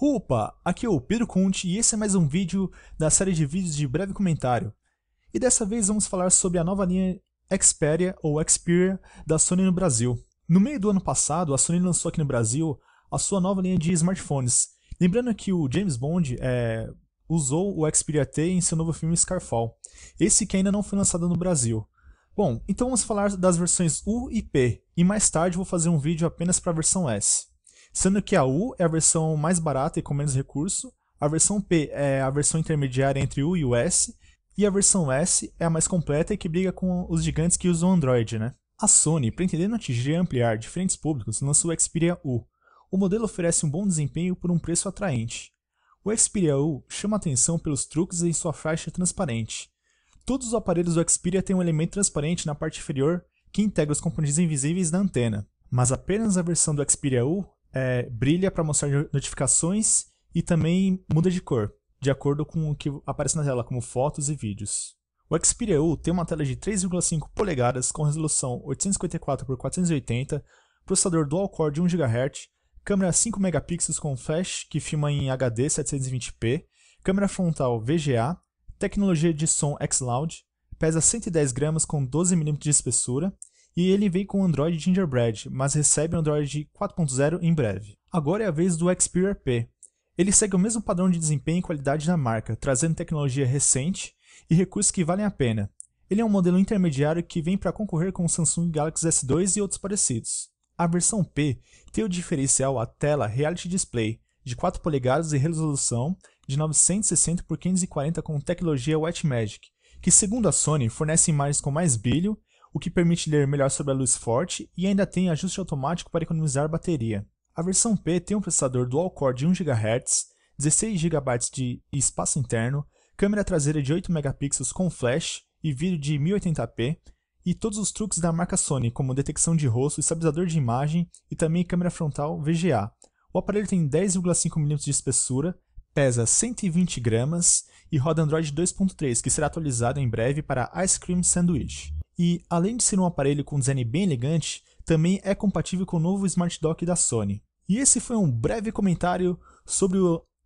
Opa, aqui é o Pedro Conte e esse é mais um vídeo da série de vídeos de breve comentário. E dessa vez vamos falar sobre a nova linha Xperia ou Xperia da Sony no Brasil. No meio do ano passado, a Sony lançou aqui no Brasil a sua nova linha de smartphones. Lembrando que o James Bond é, usou o Xperia T em seu novo filme Scarfall, esse que ainda não foi lançado no Brasil. Bom, então vamos falar das versões U e P, e mais tarde vou fazer um vídeo apenas para a versão S sendo que a U é a versão mais barata e com menos recurso, a versão P é a versão intermediária entre U e o S, e a versão S é a mais completa e que briga com os gigantes que usam Android, né? A Sony, pretendendo atingir e ampliar diferentes públicos, lançou o Xperia U. O modelo oferece um bom desempenho por um preço atraente. O Xperia U chama atenção pelos truques em sua faixa transparente. Todos os aparelhos do Xperia têm um elemento transparente na parte inferior que integra os componentes invisíveis da antena, mas apenas a versão do Xperia U é, brilha para mostrar notificações e também muda de cor, de acordo com o que aparece na tela, como fotos e vídeos. O Xperia U tem uma tela de 3,5 polegadas com resolução 854x480, processador dual-core de 1 GHz, câmera 5 megapixels com flash que filma em HD 720p, câmera frontal VGA, tecnologia de som xLoud, loud pesa 110 gramas com 12 mm de espessura e ele vem com o Android Gingerbread, mas recebe o Android 4.0 em breve. Agora é a vez do Xperia P. Ele segue o mesmo padrão de desempenho e qualidade da marca, trazendo tecnologia recente e recursos que valem a pena. Ele é um modelo intermediário que vem para concorrer com o Samsung Galaxy S2 e outros parecidos. A versão P tem o diferencial a tela Reality Display de 4 polegadas e resolução de 960 por 540 com tecnologia White Magic, que segundo a Sony fornece imagens com mais brilho o que permite ler melhor sobre a luz forte e ainda tem ajuste automático para economizar bateria. A versão P tem um processador dual-core de 1 GHz, 16 GB de espaço interno, câmera traseira de 8 megapixels com flash e vídeo de 1080p, e todos os truques da marca Sony, como detecção de rosto, estabilizador de imagem e também câmera frontal VGA. O aparelho tem 10,5mm de espessura, pesa 120 gramas e roda Android 2.3, que será atualizado em breve para Ice Cream Sandwich e, além de ser um aparelho com design bem elegante, também é compatível com o novo Smart Dock da Sony. E esse foi um breve comentário sobre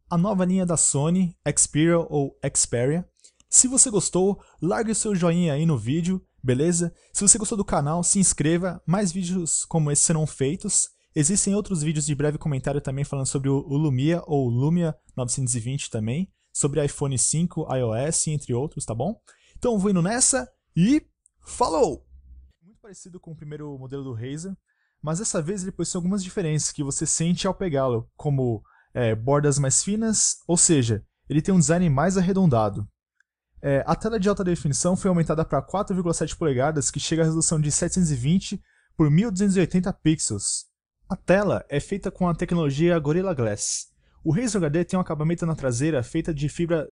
a nova linha da Sony, Xperia ou Xperia. Se você gostou, largue o seu joinha aí no vídeo, beleza? Se você gostou do canal, se inscreva, mais vídeos como esse serão feitos. Existem outros vídeos de breve comentário também falando sobre o Lumia ou Lumia 920 também, sobre iPhone 5, iOS, entre outros, tá bom? Então vou indo nessa e Falou! Muito parecido com o primeiro modelo do Razer, mas dessa vez ele possui algumas diferenças que você sente ao pegá-lo, como é, bordas mais finas, ou seja, ele tem um design mais arredondado. É, a tela de alta definição foi aumentada para 4,7 polegadas, que chega à resolução de 720 por 1280 pixels. A tela é feita com a tecnologia Gorilla Glass. O Razer HD tem um acabamento na traseira feita de fibra